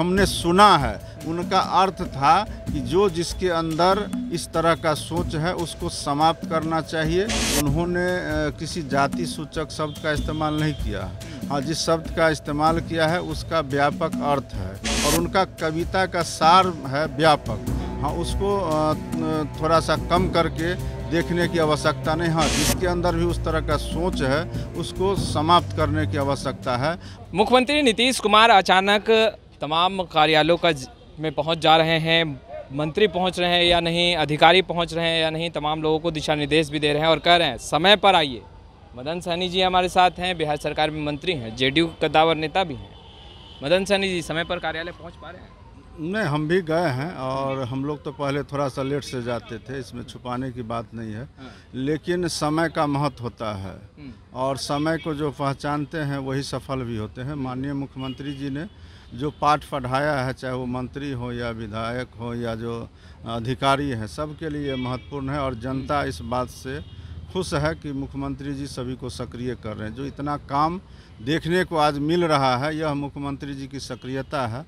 हमने सुना है उनका अर्थ था कि जो जिसके अंदर इस तरह का सोच है उसको समाप्त करना चाहिए उन्होंने किसी जाति सूचक शब्द का इस्तेमाल नहीं किया हाँ जिस शब्द का इस्तेमाल किया है उसका व्यापक अर्थ है और उनका कविता का सार है व्यापक हाँ उसको थोड़ा सा कम करके देखने की आवश्यकता नहीं हाँ जिसके अंदर भी उस तरह का सोच है उसको समाप्त करने की आवश्यकता है मुख्यमंत्री नीतीश कुमार अचानक तमाम कार्यालयों का में पहुंच जा रहे हैं मंत्री पहुंच रहे हैं या नहीं अधिकारी पहुंच रहे हैं या नहीं तमाम लोगों को दिशा निर्देश भी दे रहे हैं और कह रहे हैं समय पर आइए मदन सहनी जी हमारे साथ हैं बिहार सरकार में मंत्री हैं जेडीयू कद्दावर नेता भी हैं मदन सहनी जी समय पर कार्यालय पहुँच पा रहे हैं नहीं हम भी गए हैं हम्म। और हम लोग तो पहले थोड़ा सा लेट से जाते थे इसमें छुपाने की बात नहीं है हाँ। लेकिन समय का महत्व होता है हम्म। और समय को जो पहचानते हैं वही सफल भी होते हैं माननीय मुख्यमंत्री जी ने जो पाठ पढ़ाया है चाहे वो मंत्री हो या विधायक हो या जो अधिकारी हैं सबके लिए महत्वपूर्ण है और जनता हम्म। इस बात से खुश है कि मुख्यमंत्री जी सभी को सक्रिय कर रहे हैं जो इतना काम देखने को आज मिल रहा है यह मुख्यमंत्री जी की सक्रियता है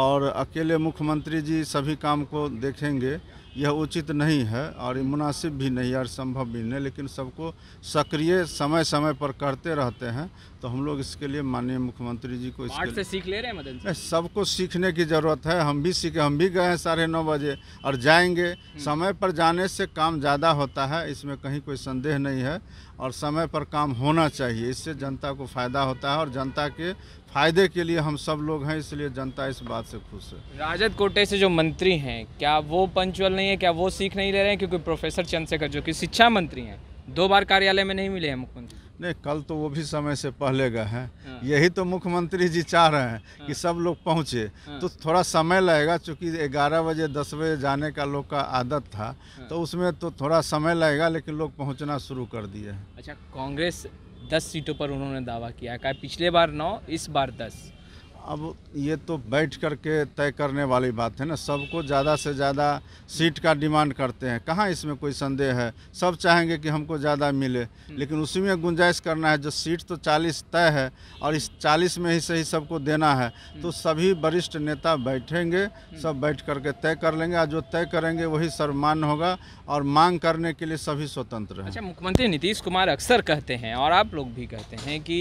और अकेले मुख्यमंत्री जी सभी काम को देखेंगे यह उचित नहीं है और मुनासिब भी नहीं है और संभव भी नहीं लेकिन सबको सक्रिय समय समय पर करते रहते हैं तो हम लोग इसके लिए माननीय मुख्यमंत्री जी को इसके से सीख ले रहे हैं मदन सबको सीखने की ज़रूरत है हम भी सीखे हम भी गए हैं साढ़े नौ बजे और जाएंगे हम्म। समय पर जाने से काम ज़्यादा होता है इसमें कहीं कोई संदेह नहीं है और समय पर काम होना चाहिए इससे जनता को फ़ायदा होता है और जनता के फायदे के लिए हम सब लोग हैं इसलिए जनता इस बात से खुश है राजद कोटे से जो मंत्री हैं क्या वो पंचुअल नहीं है क्या वो सीख नहीं ले रहे हैं क्योंकि प्रोफेसर चंद्रशेखर जो कि शिक्षा मंत्री हैं दो बार कार्यालय में नहीं मिले हैं मुख्यमंत्री नहीं कल तो वो भी समय से पहले गए हैं हाँ। यही तो मुख्यमंत्री जी चाह रहे हैं कि हाँ। सब लोग पहुँचे हाँ। तो थोड़ा समय लगेगा चूँकि ग्यारह बजे दस बजे जाने का लोग का आदत था तो उसमें तो थोड़ा समय लगेगा लेकिन लोग पहुँचना शुरू कर दिए अच्छा कांग्रेस दस सीटों पर उन्होंने दावा किया है पिछले बार नौ इस बार दस अब ये तो बैठ कर के तय करने वाली बात है ना सबको ज़्यादा से ज़्यादा सीट का डिमांड करते हैं कहाँ इसमें कोई संदेह है सब चाहेंगे कि हमको ज़्यादा मिले हम्म। लेकिन उसी में गुंजाइश करना है जो सीट तो 40 तय है और इस 40 में ही सही सबको देना है तो हम्म। सभी वरिष्ठ नेता बैठेंगे हम्म। सब बैठ करके तय कर लेंगे और जो तय करेंगे वही सर्वमान्य होगा और मांग करने के लिए सभी स्वतंत्र हैं अच्छा मुख्यमंत्री नीतीश कुमार अक्सर कहते हैं और आप लोग भी कहते हैं कि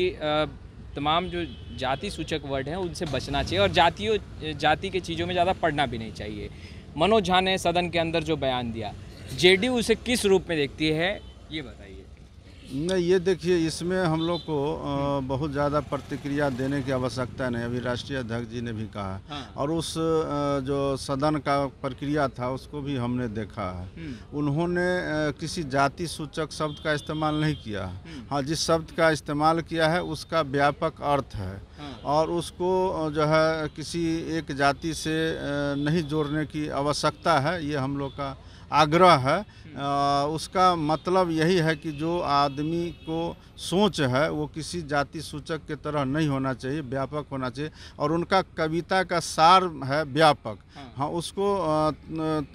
तमाम जो जाति सूचक वर्ड हैं उनसे बचना चाहिए और जातियों जाति के चीज़ों में ज़्यादा पढ़ना भी नहीं चाहिए मनोज झा ने सदन के अंदर जो बयान दिया जेडीयू उसे किस रूप में देखती है ये बताइए नहीं ये देखिए इसमें हम लोग को बहुत ज़्यादा प्रतिक्रिया देने की आवश्यकता नहीं अभी राष्ट्रीय अध्यक्ष जी ने भी कहा हाँ। और उस जो सदन का प्रक्रिया था उसको भी हमने देखा है हम्म। उन्होंने किसी जाति सूचक शब्द का इस्तेमाल नहीं किया हम्म। हाँ जिस शब्द का इस्तेमाल किया है उसका व्यापक अर्थ है हाँ। और उसको जो है किसी एक जाति से नहीं जोड़ने की आवश्यकता है ये हम लोग का आग्रह है आ, उसका मतलब यही है कि जो आदमी को सोच है वो किसी जाति सूचक के तरह नहीं होना चाहिए व्यापक होना चाहिए और उनका कविता का सार है व्यापक हाँ, हाँ उसको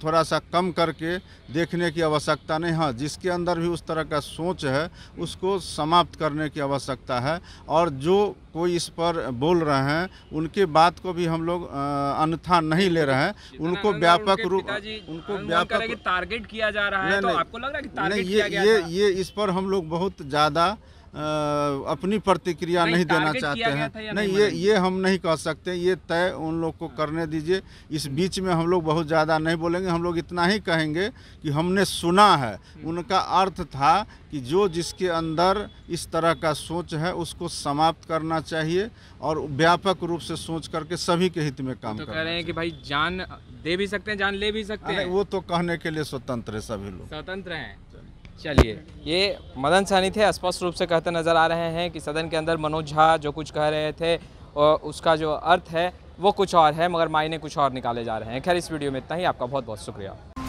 थोड़ा सा कम करके देखने की आवश्यकता नहीं हाँ जिसके अंदर भी उस तरह का सोच है उसको समाप्त करने की आवश्यकता है और जो कोई इस पर बोल रहे हैं उनके बात को भी हम लोग अन्यथा नहीं ले रहे हैं उनको व्यापक रूप उनको व्यापक टारगेट किया जा रहा है तो आपको लग रहा है कि टारगेट किया गया ये ये इस पर हम लोग बहुत ज़्यादा अपनी प्रतिक्रिया नहीं, नहीं देना चाहते हैं नहीं ये ये हम नहीं कह सकते ये तय उन लोग को करने दीजिए इस बीच में हम लोग बहुत ज़्यादा नहीं बोलेंगे हम लोग इतना ही कहेंगे कि हमने सुना है हम्म। उनका अर्थ था कि जो जिसके अंदर इस तरह का सोच है उसको समाप्त करना चाहिए और व्यापक रूप से सोच करके सभी के हित में काम तो कर रहे हैं कि भाई जान दे भी सकते हैं जान ले भी सकते हैं वो तो कहने के लिए स्वतंत्र है सभी लोग स्वतंत्र हैं चलिए ये मदन सहनी थे स्पष्ट रूप से कहते नज़र आ रहे हैं कि सदन के अंदर मनोज झा जो कुछ कह रहे थे और उसका जो अर्थ है वो कुछ और है मगर मायने कुछ और निकाले जा रहे हैं खैर इस वीडियो में इतना ही आपका बहुत बहुत शुक्रिया